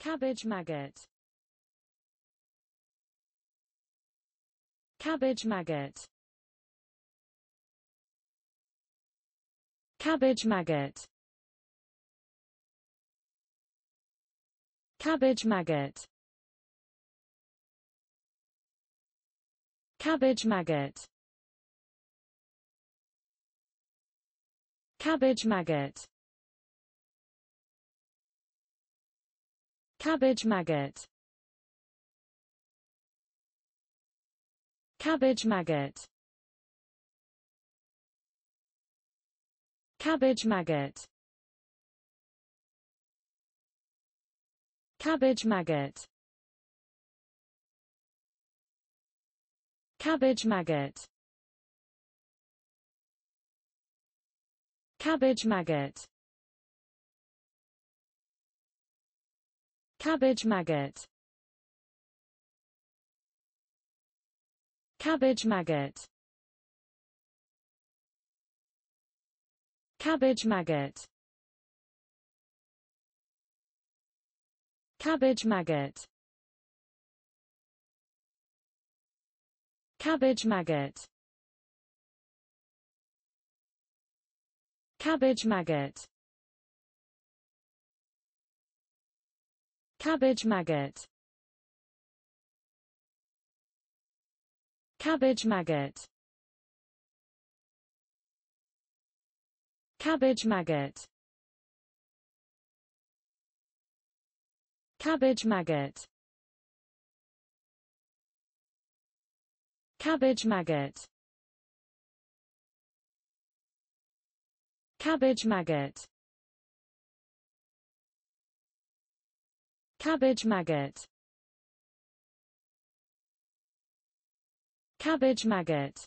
Cabbage maggot Cabbage maggot Cabbage maggot Cabbage maggot Cabbage maggot Cabbage maggot Cabbage maggot Cabbage maggot Cabbage maggot Cabbage maggot Cabbage maggot Cabbage maggot Cabbage maggot Cabbage maggot Cabbage maggot Cabbage maggot Cabbage maggot Cabbage maggot Cabbage maggot Cabbage maggot Cabbage maggot Cabbage maggot Cabbage maggot Cabbage maggot Cabbage maggot Cabbage maggot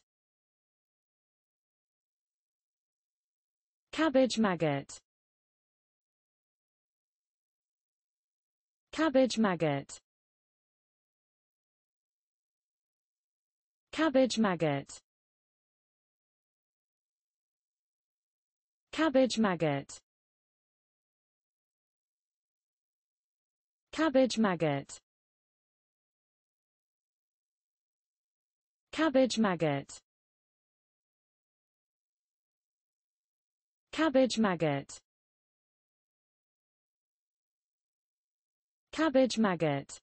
Cabbage maggot Cabbage maggot Cabbage maggot Cabbage maggot Cabbage maggot Cabbage maggot Cabbage maggot Cabbage maggot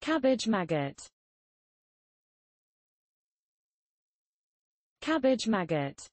Cabbage maggot Cabbage maggot